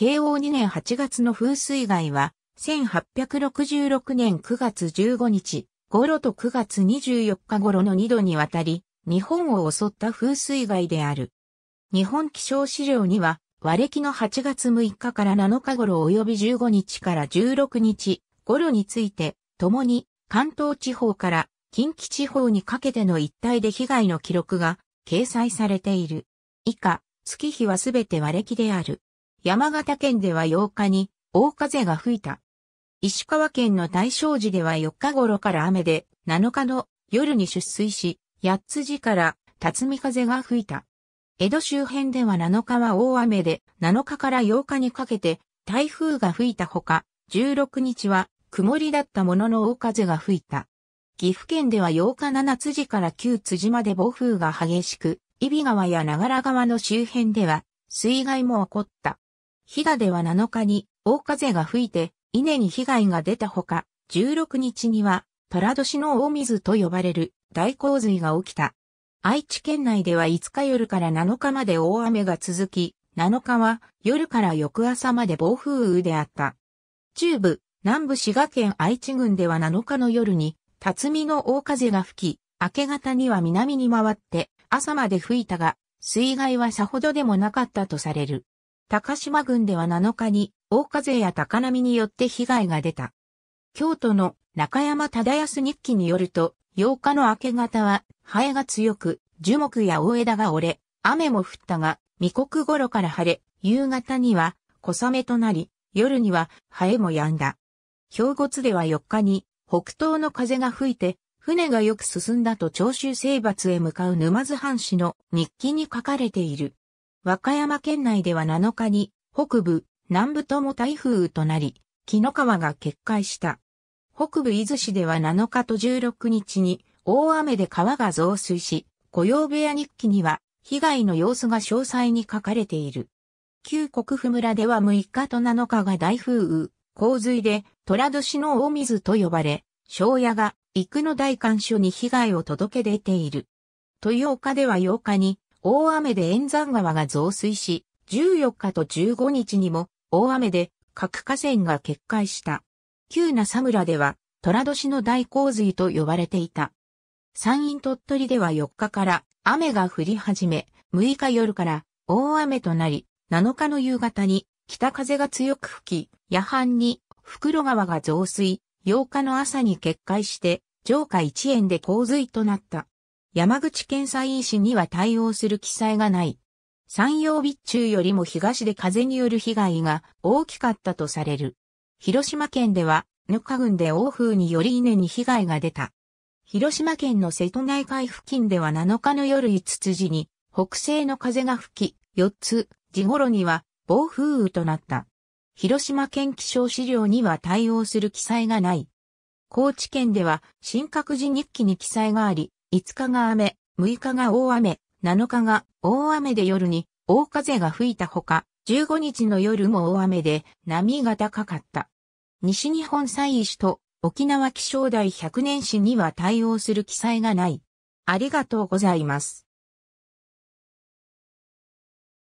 慶応2年8月の風水害は、1866年9月15日頃と9月24日頃の2度にわたり、日本を襲った風水害である。日本気象資料には、和暦の8月6日から7日頃及び15日から16日頃について、共に関東地方から近畿地方にかけての一帯で被害の記録が掲載されている。以下、月日はすべて和暦である。山形県では8日に大風が吹いた。石川県の大正寺では4日頃から雨で、7日の夜に出水し、八つ時から辰巳風が吹いた。江戸周辺では7日は大雨で、7日から8日にかけて台風が吹いたほか、16日は曇りだったものの大風が吹いた。岐阜県では8日7辻から9辻まで暴風が激しく、揖斐川や長良川の周辺では水害も起こった。飛騨では7日に大風が吹いて稲に被害が出たほか、16日には寅年の大水と呼ばれる大洪水が起きた。愛知県内では5日夜から7日まで大雨が続き、7日は夜から翌朝まで暴風雨であった。中部、南部滋賀県愛知郡では7日の夜に、辰巳の大風が吹き、明け方には南に回って、朝まで吹いたが、水害はさほどでもなかったとされる。高島郡では7日に、大風や高波によって被害が出た。京都の中山忠康日記によると、8日の明け方は、ハエが強く、樹木や大枝が折れ、雨も降ったが、未国頃から晴れ、夕方には小雨となり、夜にはハエも止んだ。兵庫津では4日に北東の風が吹いて、船がよく進んだと長州征伐へ向かう沼津藩士の日記に書かれている。和歌山県内では7日に、北部、南部とも台風となり、木の川が決壊した。北部伊豆市では7日と16日に、大雨で川が増水し、雇用部屋日記には、被害の様子が詳細に書かれている。旧国府村では6日と7日が大風雨、洪水で、虎年の大水と呼ばれ、庄屋が、幾の大官所に被害を届け出ている。豊岡では8日に、大雨で円山川が増水し、14日と15日にも大雨で各河川が決壊した。旧那佐村では、虎年の大洪水と呼ばれていた。山陰鳥取では4日から雨が降り始め、6日夜から大雨となり、7日の夕方に北風が強く吹き、夜半に袋川が増水、8日の朝に決壊して、上下一円で洪水となった。山口県山陰市には対応する記載がない。山陽備中よりも東で風による被害が大きかったとされる。広島県では、ぬか郡で大風により稲に被害が出た。広島県の瀬戸内海付近では7日の夜5つ時に北西の風が吹き、4つ時頃には暴風雨となった。広島県気象資料には対応する記載がない。高知県では新各寺日記に記載があり、5日が雨、6日が大雨、7日が大雨で夜に大風が吹いたほか、15日の夜も大雨で波が高かった。西日本西医師と沖縄気象台100年史には対応する記載がない。ありがとうございます。